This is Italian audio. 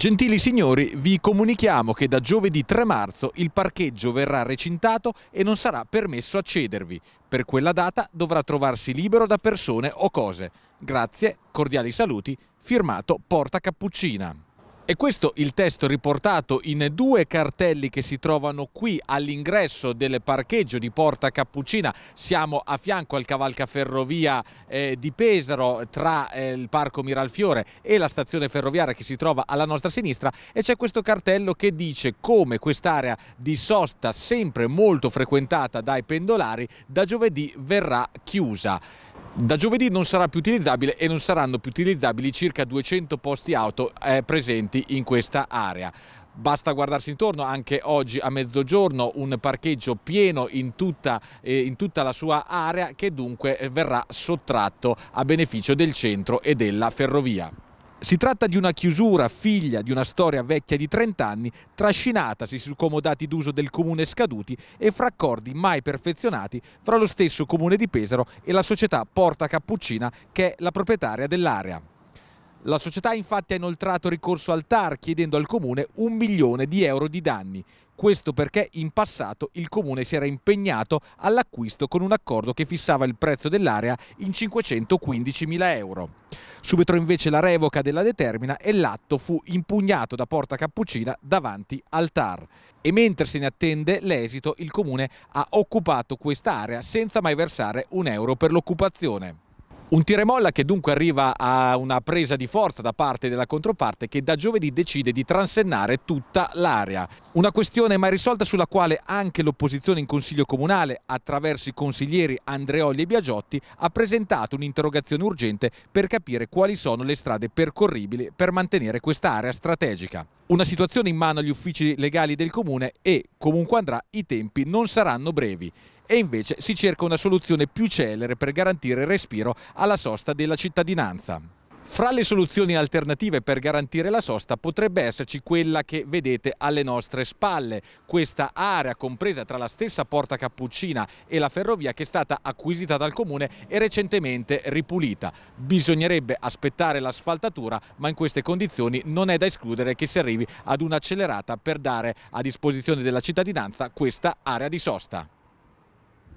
Gentili signori, vi comunichiamo che da giovedì 3 marzo il parcheggio verrà recintato e non sarà permesso accedervi. Per quella data dovrà trovarsi libero da persone o cose. Grazie, cordiali saluti, firmato Porta Cappuccina. E questo il testo riportato in due cartelli che si trovano qui all'ingresso del parcheggio di Porta Cappuccina. Siamo a fianco al cavalcaferrovia eh, di Pesaro tra eh, il Parco Miralfiore e la stazione ferroviaria che si trova alla nostra sinistra e c'è questo cartello che dice come quest'area di sosta sempre molto frequentata dai pendolari da giovedì verrà chiusa. Da giovedì non sarà più utilizzabile e non saranno più utilizzabili circa 200 posti auto eh, presenti in questa area. Basta guardarsi intorno, anche oggi a mezzogiorno un parcheggio pieno in tutta, eh, in tutta, la sua area che dunque eh, verrà sottratto a beneficio del centro e della ferrovia. Si tratta di una chiusura figlia di una storia vecchia di 30 anni, trascinatasi su comodati d'uso del comune scaduti e fra accordi mai perfezionati fra lo stesso comune di Pesaro e la società Porta Cappuccina che è la proprietaria dell'area. La società infatti ha inoltrato ricorso al TAR chiedendo al comune un milione di euro di danni. Questo perché in passato il comune si era impegnato all'acquisto con un accordo che fissava il prezzo dell'area in 515 mila euro. Subito invece la revoca della determina e l'atto fu impugnato da Porta Cappuccina davanti al TAR. E mentre se ne attende l'esito, il comune ha occupato quest'area senza mai versare un euro per l'occupazione. Un tiremolla che dunque arriva a una presa di forza da parte della controparte che da giovedì decide di transennare tutta l'area. Una questione mai risolta sulla quale anche l'opposizione in Consiglio Comunale, attraverso i consiglieri Andreoli e Biagiotti, ha presentato un'interrogazione urgente per capire quali sono le strade percorribili per mantenere quest'area strategica. Una situazione in mano agli uffici legali del Comune e, comunque andrà, i tempi non saranno brevi e invece si cerca una soluzione più celere per garantire il respiro alla sosta della cittadinanza. Fra le soluzioni alternative per garantire la sosta potrebbe esserci quella che vedete alle nostre spalle, questa area compresa tra la stessa Porta Cappuccina e la ferrovia che è stata acquisita dal comune e recentemente ripulita. Bisognerebbe aspettare l'asfaltatura ma in queste condizioni non è da escludere che si arrivi ad un'accelerata per dare a disposizione della cittadinanza questa area di sosta.